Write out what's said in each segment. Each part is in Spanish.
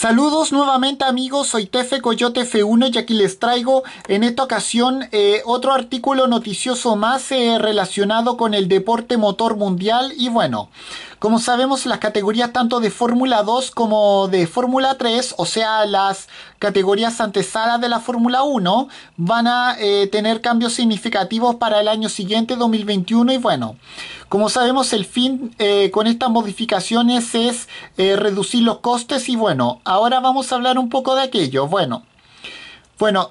Saludos nuevamente amigos, soy Tefe Coyote F1 y aquí les traigo en esta ocasión eh, otro artículo noticioso más eh, relacionado con el deporte motor mundial y bueno... Como sabemos, las categorías tanto de Fórmula 2 como de Fórmula 3, o sea, las categorías antesalas de la Fórmula 1, van a eh, tener cambios significativos para el año siguiente, 2021. Y bueno, como sabemos, el fin eh, con estas modificaciones es eh, reducir los costes. Y bueno, ahora vamos a hablar un poco de aquello. Bueno. Bueno,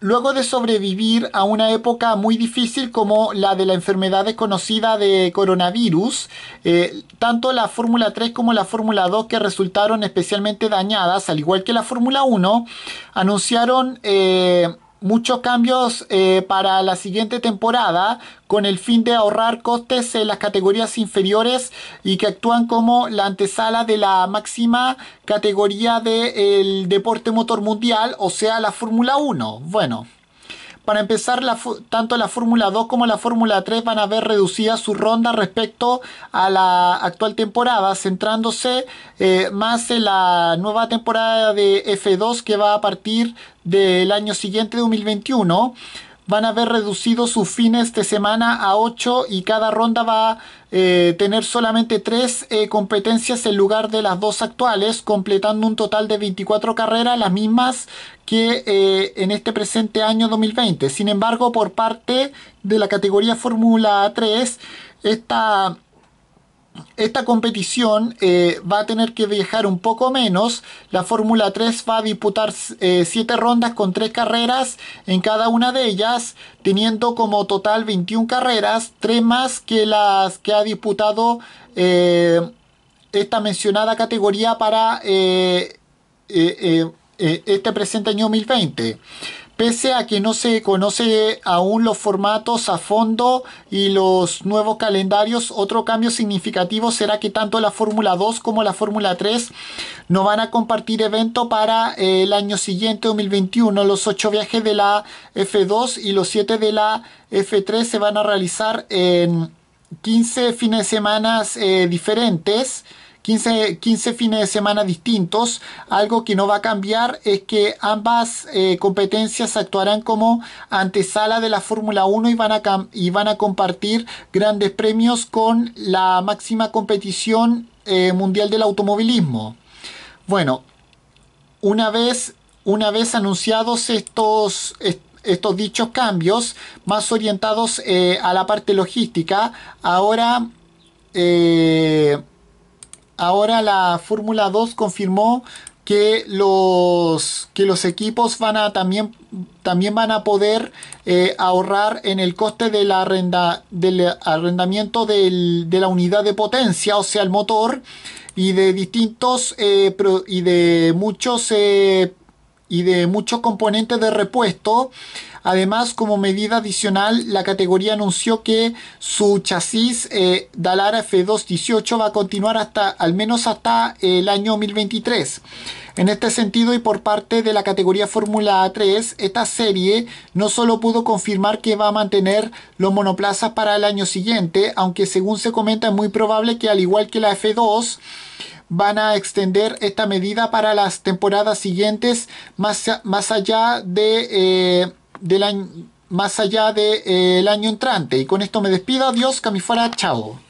luego de sobrevivir a una época muy difícil como la de la enfermedad desconocida de coronavirus, eh, tanto la Fórmula 3 como la Fórmula 2 que resultaron especialmente dañadas, al igual que la Fórmula 1, anunciaron eh, muchos cambios eh, para la siguiente temporada con el fin de ahorrar costes en las categorías inferiores y que actúan como la antesala de la máxima categoría del deporte motor mundial, o sea, la Fórmula 1. Bueno. Para empezar, tanto la Fórmula 2 como la Fórmula 3 van a ver reducida su ronda respecto a la actual temporada, centrándose eh, más en la nueva temporada de F2 que va a partir del año siguiente, 2021 van a haber reducido sus fines de semana a 8 y cada ronda va a eh, tener solamente 3 eh, competencias en lugar de las dos actuales, completando un total de 24 carreras, las mismas que eh, en este presente año 2020. Sin embargo, por parte de la categoría Fórmula 3, esta esta competición eh, va a tener que viajar un poco menos. La Fórmula 3 va a disputar 7 eh, rondas con 3 carreras en cada una de ellas, teniendo como total 21 carreras, 3 más que las que ha disputado eh, esta mencionada categoría para este presente año 2020 pese a que no se conoce aún los formatos a fondo y los nuevos calendarios, otro cambio significativo será que tanto la Fórmula 2 como la Fórmula 3 no van a compartir evento para eh, el año siguiente, 2021. Los 8 viajes de la F2 y los 7 de la F3 se van a realizar en 15 fines de semana eh, diferentes. 15, fines de semana distintos. Algo que no va a cambiar es que ambas eh, competencias actuarán como antesala de la Fórmula 1 y van, a y van a compartir grandes premios con la máxima competición eh, mundial del automovilismo. Bueno, una vez, una vez anunciados estos, estos dichos cambios, más orientados eh, a la parte logística, ahora eh, ahora la Fórmula 2 confirmó que los, que los equipos van a también, también van a poder eh, ahorrar en el coste de la del arrendamiento de la unidad de potencia, o sea, el motor, y de distintos eh, y de muchos eh, y de muchos componentes de repuesto. Además, como medida adicional, la categoría anunció que su chasis eh, dalara Dallara F218 va a continuar hasta al menos hasta el año 2023. En este sentido y por parte de la categoría Fórmula A3, esta serie no solo pudo confirmar que va a mantener los monoplazas para el año siguiente, aunque según se comenta es muy probable que al igual que la F2, van a extender esta medida para las temporadas siguientes más, más allá de, eh, del año más allá de, eh, año entrante. Y con esto me despido. Adiós, fuera Chao.